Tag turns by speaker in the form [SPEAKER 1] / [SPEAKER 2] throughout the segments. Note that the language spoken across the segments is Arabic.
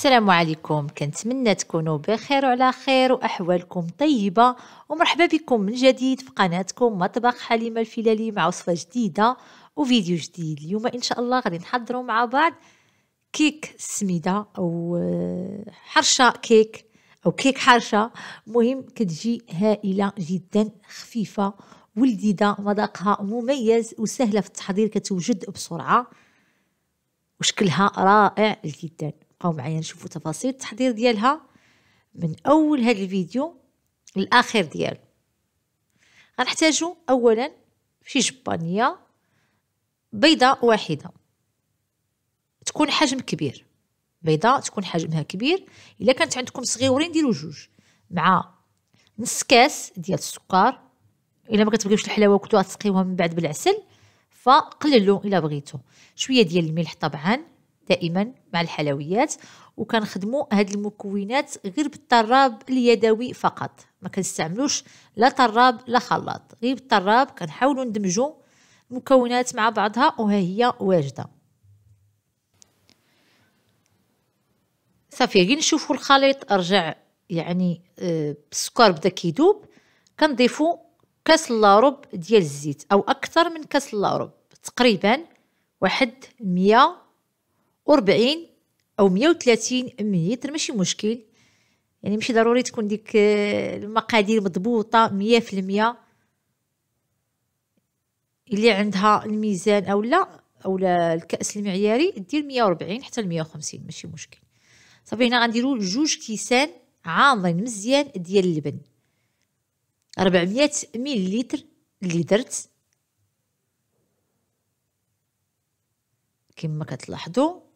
[SPEAKER 1] السلام عليكم كنتمنى تكونوا بخير وعلى خير واحوالكم طيبه ومرحبا بكم من جديد في قناتكم مطبخ حليمه الفلالي مع وصفه جديده وفيديو جديد اليوم ان شاء الله غادي نحضروا مع بعض كيك سميده او آه، حرشه كيك او كيك حرشه مهم كتجي هائله جدا خفيفه ولذيذه مذاقها مميز وسهله في التحضير كتوجد بسرعه وشكلها رائع جدا بقاو معايا نشوفوا تفاصيل التحضير ديالها من اول هذا الفيديو للاخر ديالو غنحتاجو اولا شي جبانيه بيضه واحده تكون حجم كبير بيضه تكون حجمها كبير الا كانت عندكم صغيورين ديروا جوج مع نص كاس ديال السكر الا ما كتبغيوش الحلاوه وكلوها تسقيوها من بعد بالعسل فقللوا الا بغيتو شويه ديال الملح طبعا دائما مع الحلويات وكنخدموا هاد المكونات غير بالطراب اليدوي فقط ما كنستعملوش لا طراب لا خلاط غير بالطراب كنحاولوا ندمجوا المكونات مع بعضها وها هي واجده صافي غير نشوفوا الخليط رجع يعني آه، السكر بدا كيذوب كنضيفوا كاس لارب ديال الزيت او اكثر من كاس لارب تقريبا واحد مية 40 او 130 مليلتر ماشي مشكل يعني ماشي ضروري تكون ديك آه، المقادير مضبوطه 100% اللي عندها الميزان او لا او لا الكاس المعياري دير 140 حتى 150 ماشي مشكل صافي هنا غنديروا جوج كيسان عامرين مزيان ديال اللبن 400 مليلتر اللي درت كما كتلاحظوا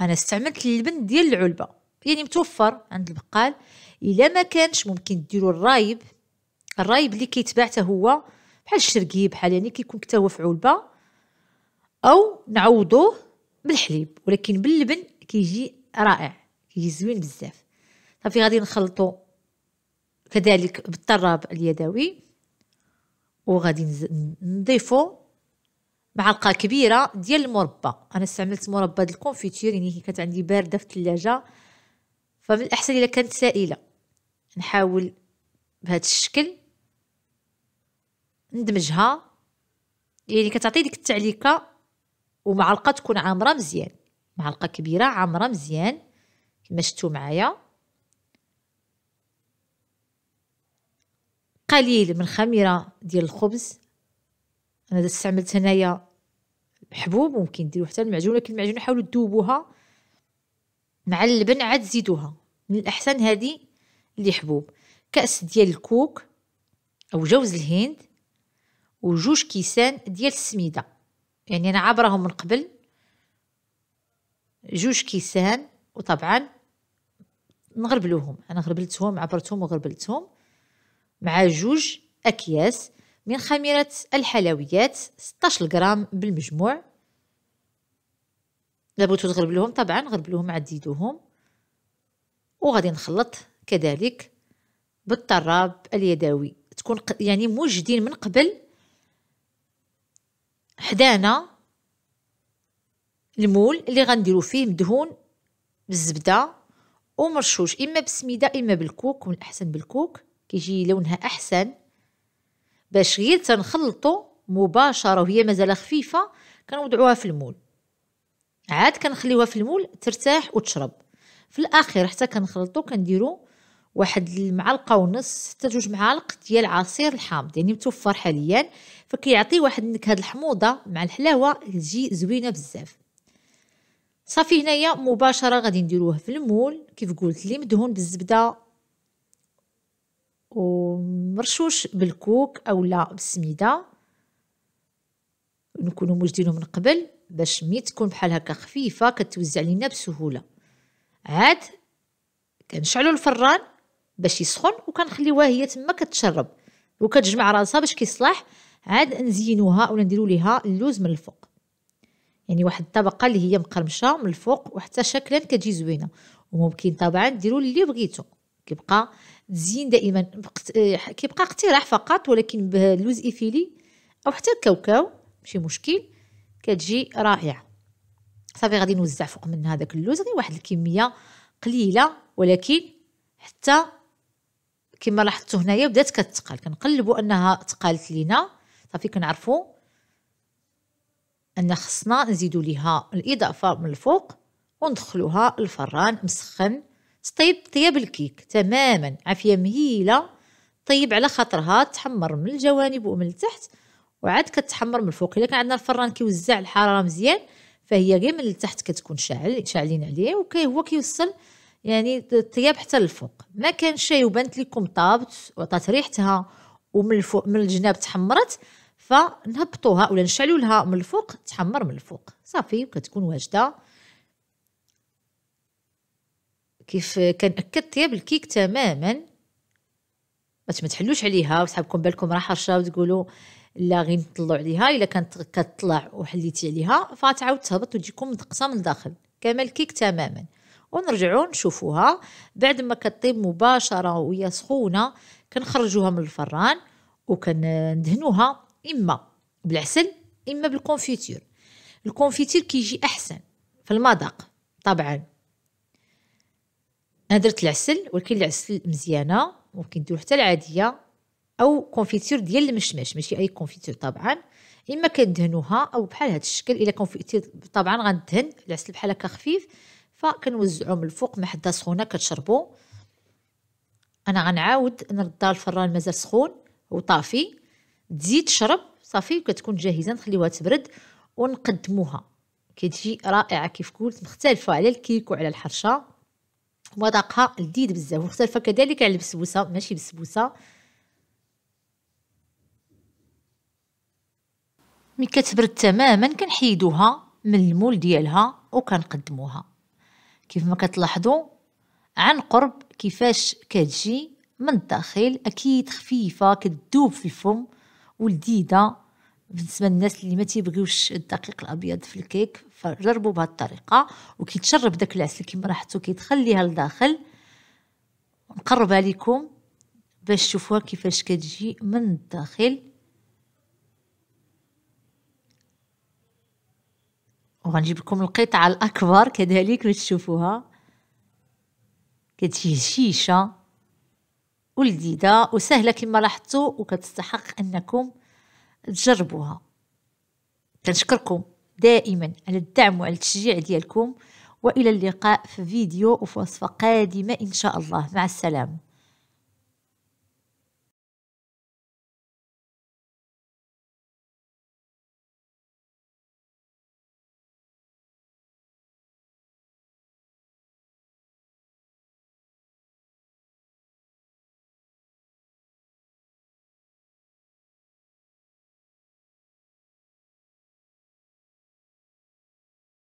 [SPEAKER 1] انا استعملت اللبن ديال العلبه يعني متوفر عند البقال الا ما كانش ممكن ديروا الرايب الرايب اللي كيتباع حتى هو بحال الشرقي بحال يعني كيكون حتى هو في علبه او نعوضوه بالحليب ولكن باللبن كيجي رائع كيجي زوين بزاف صافي غادي نخلطو كذلك بالطراب اليدوي وغادي نضيفو معلقه كبيره ديال المربى انا استعملت مربى ديال الكونفيتير يعني هي كانت عندي بارده في الثلاجه فمن الاحسن الا كانت سائله نحاول بهذا الشكل ندمجها يعني كتعطي ديك التعليكه ومعلقه تكون عامره مزيان معلقه كبيره عامره مزيان كما شفتوا معايا قليل من خميره ديال الخبز انا استعملت هنايا حبوب ممكن ديروا حتى المعجون لكن المعجون حاولوا تذوبوها مع اللبن عاد زيدوها من الاحسن هذه اللي حبوب كاس ديال الكوك او جوز الهند وجوج كيسان ديال السميده يعني انا عبرهم من قبل جوج كيسان وطبعا نغربلوهم انا غربلتهم عبرتهم وغربلتهم مع جوج اكياس من خميرة الحلويات 16 غرام بالمجموع إلا بغيتو تغربلوهم طبعا غربلوهم عديدوهم وغادي نخلط كذلك بالطراب اليدوي تكون يعني موجدين من قبل حدانا المول اللي غنديرو فيه مدهون بالزبده ومرشوش اما بالسميده اما بالكوك من الاحسن بالكوك كيجي لونها احسن باش غير تنخلطو مباشره وهي مازال خفيفه كنوضعوها في المول عاد كنخليوها في المول ترتاح وتشرب في الاخير حتى كنخلطو كنديرو واحد المعلقه ونص حتى جوج معالق ديال عصير الحامض يعني متوفر حاليا فكيعطي واحد النكهه الحموضه مع الحلاوه تجي زوينه بزاف صافي هنايا مباشره غادي نديروه في المول كيف قلت لي مدهون بالزبده ومرشوش بالكوك او لا بالسميده نكونوا مجدينه من قبل باش مي تكون بحال هكا خفيفه كتوزع لينا بسهوله عاد كنشعلو الفران باش يسخن وكنخليوها هي تما كتشرب وكتجمع راسها باش كيصلح عاد نزينوها ولا نديرو ليها اللوز من الفوق يعني واحد الطبقه اللي هي مقرمشه من الفوق وحتى شكلا كتجي زوينه وممكن طبعا ديرو اللي بغيتو كيبقى تزين دائما آه، كيبقى اقتراح فقط ولكن بلوز ايفيلي او حتى الكاوكاو ماشي مشكل كتجي رائعه صافي غادي نوزع فوق من هذاك اللوز غير واحد الكميه قليله ولكن حتى كما لاحظتوا هنايا بدات كتقال كنقلبوا انها تقالت لينا صافي كنعرفوا ان خصنا نزيدوا ليها الاضافه من الفوق وندخلوها الفران مسخن طيب طياب الكيك تماما عافيه مهيله طيب على خاطرها تحمر من الجوانب ومن التحت وعاد كتحمر من الفوق الا كان عندنا الفران كيوزع الحراره مزيان فهي غير من التحت كتكون شاعل شاعلين عليه وكي هو كيوصل يعني الطياب حتى للفوق ما كان شيء وبانت لكم طابت وعطات ريحتها ومن الفوق من الجناب تحمرت فنهبطوها ولا نشعلوا لها من الفوق تحمر من الفوق صافي وكتكون واجده كيف كنأكد طياب الكيك تماما ما تحلوش عليها وتحبكم بالكم راه حرشه وتقولوا لا غير نطلعوا عليها الا كانت كتطلع وحليتي عليها فتعاود تهبط وتجيكم مدقصه من الداخل كما الكيك تماما ونرجعوا نشوفوها بعد ما كطيب مباشره وهي سخونه كنخرجوها من الفران وكندهنوها اما بالعسل اما بالكونفيتير الكونفيتير كيجي احسن في المذاق طبعا انا درت العسل ولكن العسل مزيانه ممكن ديرو حتى العاديه او كونفيتير ديال المشمش ماشي اي كونفيتير طبعا اما كندهنوها او بحال هذا الشكل الا كونفيتير طبعا غندهن العسل بحال هكا خفيف فكنوزعو من الفوق مع حدا سخونه كتشربو انا غنعاود نرد الفران مازال سخون وطافي تزيد تشرب صافي وكتكون جاهزه نخليوها تبرد ونقدموها كتجي رائعه كيف قلت مختلفه على الكيك وعلى الحرشه مذاقها لذيذ بزاف مختلفه كذلك على البسبوسه ماشي بسبوسه مي كتبرد تماما كنحيدوها من المول ديالها وكنقدموها كيف ما كتلاحظوا عن قرب كيفاش كتجي من الداخل اكيد خفيفه كتذوب في الفم ولذيذه بالنسبه للناس اللي ما تيبغيوش الدقيق الابيض في الكيك فجربوا بهذه الطريقه وكيتشرب داك العسل كيما راحتو كيدخل ليها لداخل نقربها لكم باش تشوفوها كيفاش كتجي من الداخل وغنجيب لكم القطعه الاكبر كذلك باش تشوفوها كتجي هشيشه ولذيذه وسهله كما لاحظتوا وكتستحق انكم تجربوها تنشكركم دائما على الدعم وعلى التشجيع ديالكم والى اللقاء في فيديو وفي وصفه قادمه ان شاء الله مع السلامه